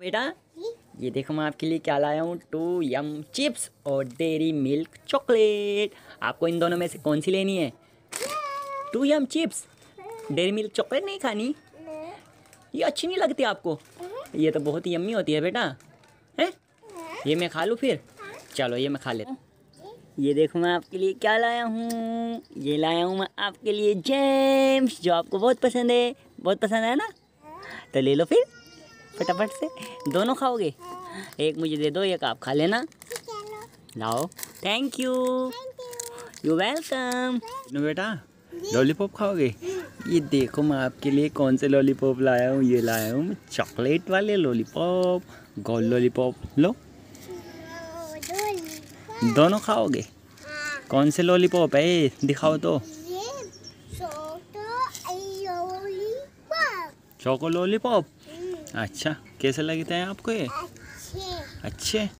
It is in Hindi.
बेटा ये देखो मैं आपके लिए क्या लाया हूँ टू यम चिप्स और डेरी मिल्क चॉकलेट आपको इन दोनों में से कौन सी लेनी है Too Yumm chips Dairy Milk chocolate नहीं खानी ये अच्छी नहीं लगती आपको uh-huh। ये तो बहुत ही यम्मी होती है बेटा है ये मैं खा लूँ फिर हाँ। चलो ये मैं खा लेता ये देखो मैं आपके लिए क्या लाया हूँ ये लाया हूँ मैं आपके लिए जेम्स जो आपको बहुत पसंद है बहुत पसंद है ना हाँ। तो ले लो फिर फटाफट से दोनों खाओगे एक मुझे दे दो एक आप खा लेना लाओ थैंक यू यू वेलकम बेटा लॉलीपॉप खाओगे ये देखो मैं आपके लिए कौन से लॉलीपॉप लाया हूँ ये लाया हूँ मैं चॉकलेट वाले लॉलीपॉप गोल लॉलीपॉप लो दोनों खाओगे कौन से लॉलीपॉप है दिखाओ तो चोको लॉलीपॉप अच्छा कैसे लगते हैं आपको ये अच्छे